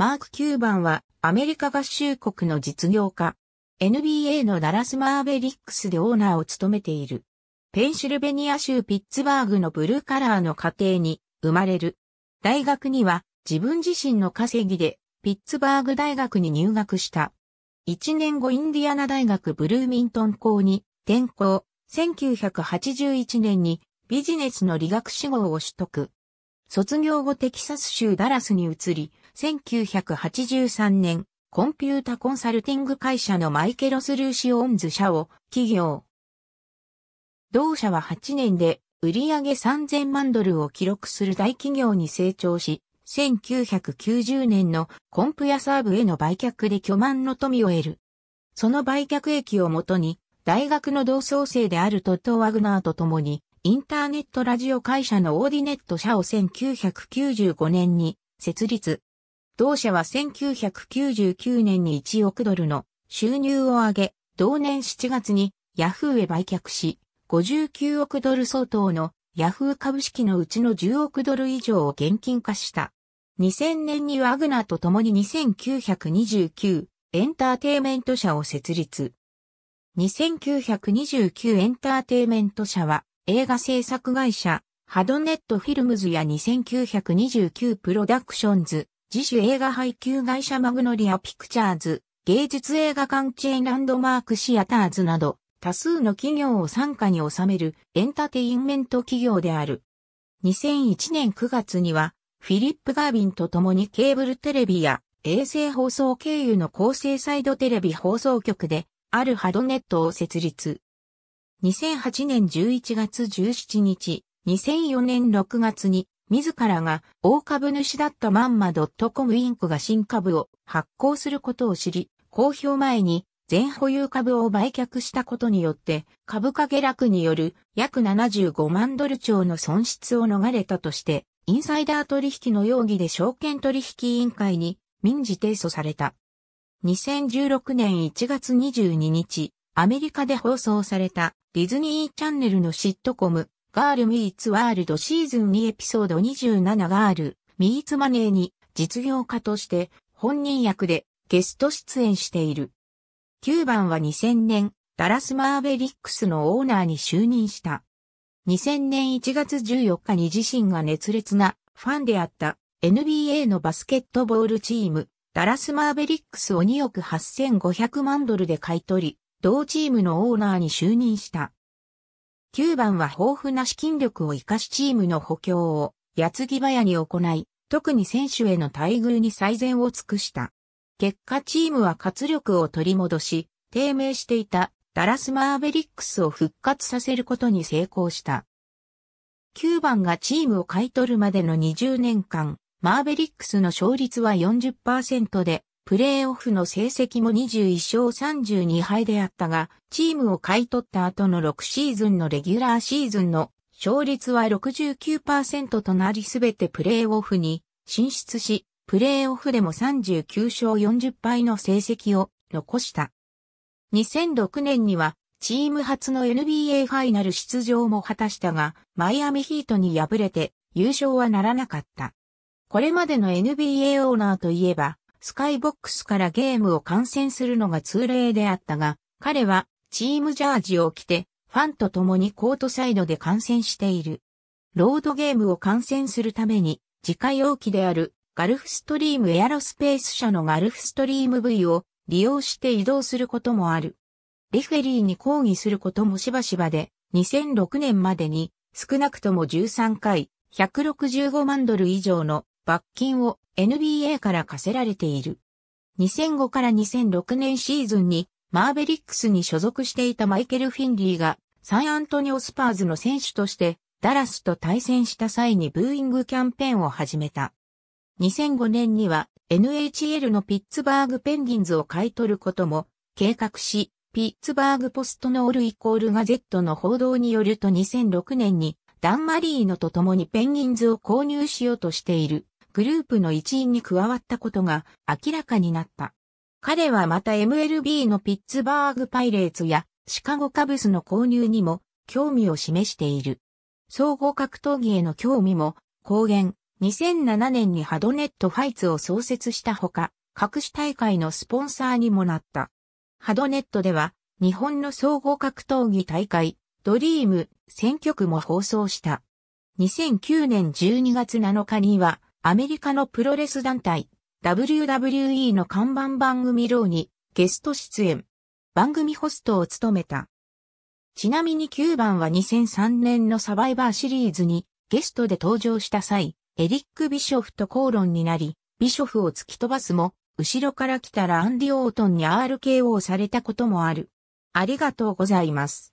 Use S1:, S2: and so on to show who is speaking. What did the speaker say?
S1: マーク・キューバンはアメリカ合衆国の実業家。NBA のダラス・マーベリックスでオーナーを務めている。ペンシルベニア州ピッツバーグのブルーカラーの家庭に生まれる。大学には自分自身の稼ぎでピッツバーグ大学に入学した。1年後インディアナ大学ブルーミントン校に転校。1981年にビジネスの理学士号を取得。卒業後テキサス州ダラスに移り、1983年、コンピュータコンサルティング会社のマイケロスルーシオンズ社を企業。同社は8年で売上3000万ドルを記録する大企業に成長し、1990年のコンプやサーブへの売却で巨万の富を得る。その売却益をもとに、大学の同窓生であるトット・ワグナーと共に、インターネットラジオ会社のオーディネット社を1995年に設立。同社は1999年に1億ドルの収入を上げ、同年7月にヤフーへ売却し、59億ドル相当のヤフー株式のうちの10億ドル以上を現金化した。2000年にワグナーと共に2929エンターテイメント社を設立。2929エンターテイメント社は映画制作会社、ハドネットフィルムズや2929プロダクションズ、自主映画配給会社マグノリアピクチャーズ、芸術映画館チェーンランドマークシアターズなど、多数の企業を傘下に収めるエンターテインメント企業である。2001年9月には、フィリップ・ガービンと共にケーブルテレビや衛星放送経由の高精イドテレビ放送局で、あるハドネットを設立。2008年11月17日、2004年6月に、自らが大株主だったマンマ .com インクが新株を発行することを知り、公表前に全保有株を売却したことによって株価下落による約75万ドル超の損失を逃れたとして、インサイダー取引の容疑で証券取引委員会に民事提訴された。2016年1月22日、アメリカで放送されたディズニーチャンネルのシットコム、ガール・ミーツ・ワールドシーズン2エピソード27ガール、ミーツ・マネーに実業家として本人役でゲスト出演している。9番は2000年、ダラス・マーベリックスのオーナーに就任した。2000年1月14日に自身が熱烈なファンであった NBA のバスケットボールチーム、ダラス・マーベリックスを2億8500万ドルで買い取り、同チームのオーナーに就任した。9番は豊富な資金力を活かしチームの補強を、矢継ぎ早に行い、特に選手への待遇に最善を尽くした。結果チームは活力を取り戻し、低迷していたダラスマーベリックスを復活させることに成功した。9番がチームを買い取るまでの20年間、マーベリックスの勝率は40%で、プレーオフの成績も21勝32敗であったが、チームを買い取った後の6シーズンのレギュラーシーズンの勝率は69%となりすべてプレーオフに進出し、プレーオフでも39勝40敗の成績を残した。2006年にはチーム初の NBA ファイナル出場も果たしたが、マイアミヒートに敗れて優勝はならなかった。これまでの NBA オーナーといえば、スカイボックスからゲームを観戦するのが通例であったが、彼はチームジャージを着て、ファンと共にコートサイドで観戦している。ロードゲームを観戦するために、自家用機であるガルフストリームエアロスペース社のガルフストリーム V を利用して移動することもある。レフェリーに抗議することもしばしばで、2006年までに少なくとも13回、165万ドル以上の罰金を NBA から課せられている。2005から2006年シーズンにマーベリックスに所属していたマイケル・フィンリーがサンアントニオスパーズの選手としてダラスと対戦した際にブーイングキャンペーンを始めた。2005年には NHL のピッツバーグペンギンズを買い取ることも計画し、ピッツバーグポストのオールイコールガゼットの報道によると2006年にダン・マリーノと共にペンギンズを購入しようとしている。グループの一員に加わったことが明らかになった。彼はまた MLB のピッツバーグパイレーツやシカゴカブスの購入にも興味を示している。総合格闘技への興味も公言、2007年にハドネットファイツを創設したほか、各種大会のスポンサーにもなった。ハドネットでは日本の総合格闘技大会、ドリーム、選挙区も放送した。2009年12月7日には、アメリカのプロレス団体、WWE の看板番組ローにゲスト出演。番組ホストを務めた。ちなみに9番は2003年のサバイバーシリーズにゲストで登場した際、エリック・ビショフと口論になり、ビショフを突き飛ばすも、後ろから来たらアンディ・オートンに RKO されたこともある。ありがとうございます。